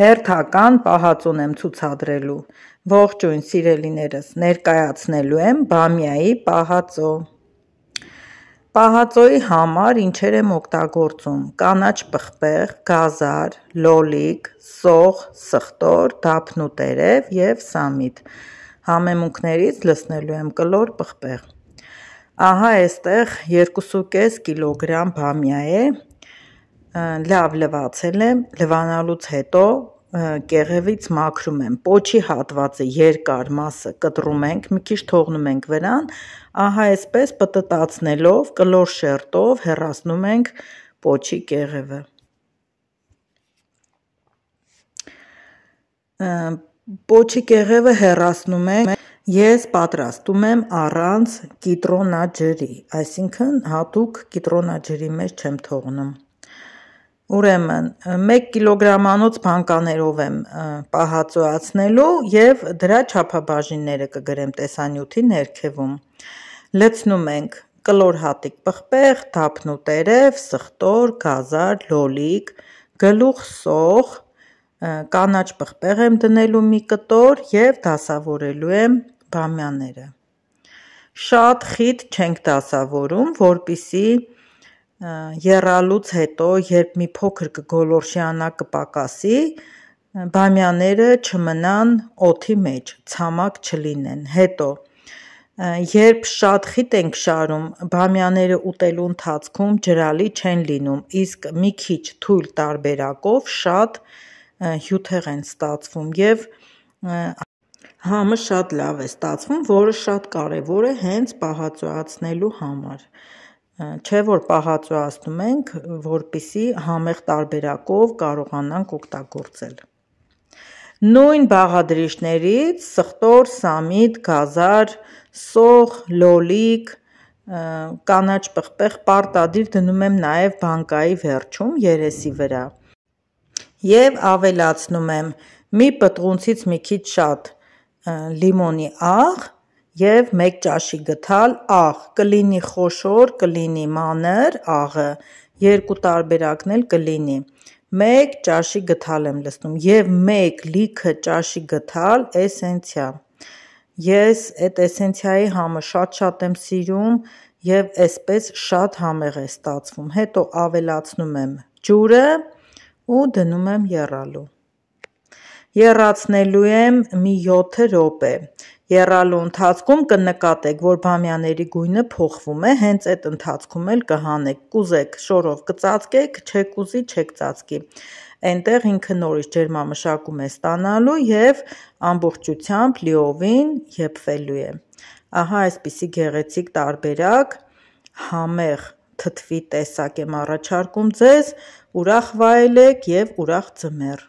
հերթական պահածոն եմ ցուցադրելու։ Ողջույն սիրելիներս, ներկայացնելու եմ Բամիայի պահածո։ Պահածոյի համար ինչեր եմ օգտագործում։ Կանաչ պղպեղ, գազար, լոլիկ, սող, սխտոր, դափնուտերև եւ սամիտ։ Համեմունքներից լցնելու եմ կլոր պղպեղ։ Ահա այստեղ 2.5 կիլոգրամ բամիա է, լավ լվացել եմ, լվանալուց հետո կեղևից մաքրում եմ, պոչի հատվածը, երկար մասը կտրում ենք, մի քիչ թողնում ենք վրան, ահա այսպես պտտացնելով, կլոր շերտով հեռացնում ենք պոչի կեղևը։ Պոչի կեղևը հեռացնում ենք, ես պատրաստում եմ առանց կիտրոնաջրի, այսինքն հատուկ կիտրոնաջրի մեջ չեմ թողնում։ Ուրեմն 1 կիլոգրամանոց բանկաներով եմ պահածոյացնելու եւ դրա չափաբաժինները կգրեմ տեսանյութի ներքևում։ Լցնում ենք կլոր հատիկ պղպեղ, թափնու տերև, սխտոր, գազար, լոլիկ, գլուխ սող, կանաչ պղպեղ եմ դնելու մի կտոր եւ դասավորելու եմ բամյաները։ Շատ խիտ չենք դասավորում, որpիսի եռալուց հետո, երբ մի փոքր կգոլորշիանակը պակասի, բամյաները չմնան օթի մեջ, ցամաք չլինեն։ Հետո երբ շատ խիտ ենք շարում, բամյաները ուտելու ընթացքում ջրալի չեն լինում, իսկ մի քիչ թույլ տարբերակով շատ հյութեղ են ստացվում եւ համը շատ լավ է ստացվում, որը շատ կարեւոր է հենց պահածոյացնելու համար։ Չէ որ պահածո ասնում ենք, որpիսի համեղ տարբերակով կարողանանք օգտագործել։ Նույն բաղադրիչներից սխտոր, սամիդ, գազար, սող, լոլիկ, կանաչ պղպեղ պարտադիր դնում եմ նաև բանկայի վերջում երեսի վրա։ Եվ ավելացնում եմ մի պտղունցից մի քիչ շատ լիմոնի աղ եւ մեկ ճաշի գթալ աղ, կլինի խոշոր, կլինի մանր աղը, երկու տարբերակն էլ կլինի։ Մեկ ճաշի գթալ եմ լցնում եւ մեկ լիքը ճաշի գթալ էսենցիա։ Ես այդ էսենցիայի համը շատ-շատ եմ սիրում եւ այսպես շատ համեղ է ստացվում։ Հետո ավելացնում եմ ջուրը ու դնում եմ եռալու։ Եռացնելու եմ մի 7 րոպե։ Եռալու ընթացքում կնկատեք, որ բամյաների գույնը փոխվում է, հենց այդ ընթացքում էլ կհանեք, կուզեք շորով կծածկեք, չեք ուզի չեք ծածկի։ Այնտեղ ինքը նորից ջերմամշակում է ստանալու եւ ամբողջությամբ լիովին եփվելու է։ Ահա այսպիսի գեղեցիկ տարբերակ համեղ թթվի տեսակ եմ առաջարկում ձեզ, ուրախ վայելեք եւ ուրախ ձմեռ։